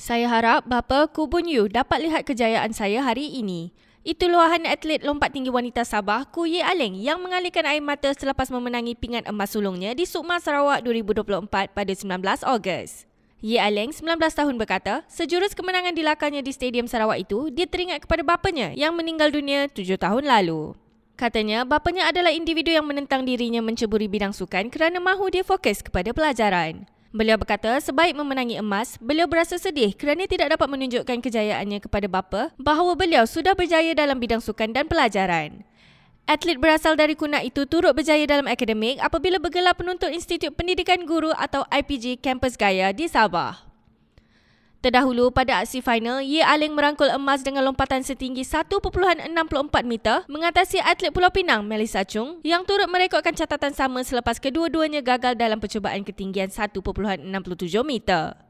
Saya harap bapa Kubun Yu dapat lihat kejayaan saya hari ini. Itu luahan atlet lompat tinggi wanita Sabah, Kuyi Aleng yang mengalirkan air mata selepas memenangi pingat emas sulungnya di Sukma Sarawak 2024 pada 19 Ogos. Ye Aleng, 19 tahun berkata, sejurus kemenangan dilakarnya di Stadium Sarawak itu, dia teringat kepada bapanya yang meninggal dunia 7 tahun lalu. Katanya, bapanya adalah individu yang menentang dirinya menceburi bidang sukan kerana mahu dia fokus kepada pelajaran. Beliau berkata, sebaik memenangi emas, beliau berasa sedih kerana tidak dapat menunjukkan kejayaannya kepada bapa bahawa beliau sudah berjaya dalam bidang sukan dan pelajaran. Atlet berasal dari Kunak itu turut berjaya dalam akademik apabila bergelar penuntut Institut Pendidikan Guru atau IPG Kampus Gaya di Sabah. Terdahulu pada aksi final, Ye Aling merangkul emas dengan lompatan setinggi 1.64 meter mengatasi atlet Pulau Pinang Melissa Chung yang turut merekodkan catatan sama selepas kedua-duanya gagal dalam percubaan ketinggian 1.67 meter.